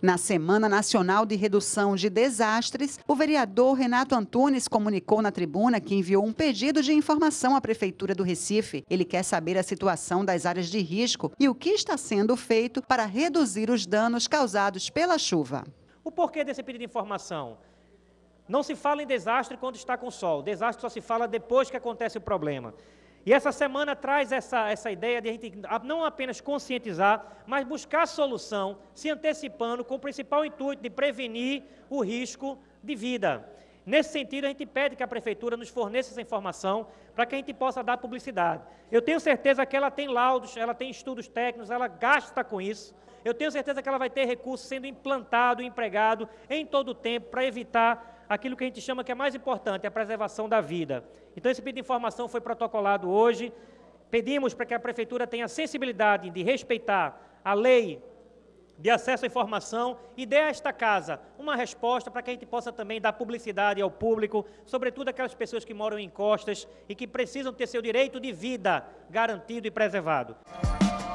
Na Semana Nacional de Redução de Desastres, o vereador Renato Antunes comunicou na tribuna que enviou um pedido de informação à Prefeitura do Recife. Ele quer saber a situação das áreas de risco e o que está sendo feito para reduzir os danos causados pela chuva. O porquê desse pedido de informação? Não se fala em desastre quando está com sol. Desastre só se fala depois que acontece o problema. E essa semana traz essa, essa ideia de a gente não apenas conscientizar, mas buscar solução, se antecipando com o principal intuito de prevenir o risco de vida. Nesse sentido, a gente pede que a prefeitura nos forneça essa informação para que a gente possa dar publicidade. Eu tenho certeza que ela tem laudos, ela tem estudos técnicos, ela gasta com isso. Eu tenho certeza que ela vai ter recursos sendo implantado, empregado em todo o tempo para evitar aquilo que a gente chama que é mais importante, é a preservação da vida. Então, esse pedido de informação foi protocolado hoje. Pedimos para que a Prefeitura tenha sensibilidade de respeitar a lei de acesso à informação e dê a esta casa uma resposta para que a gente possa também dar publicidade ao público, sobretudo aquelas pessoas que moram em costas e que precisam ter seu direito de vida garantido e preservado.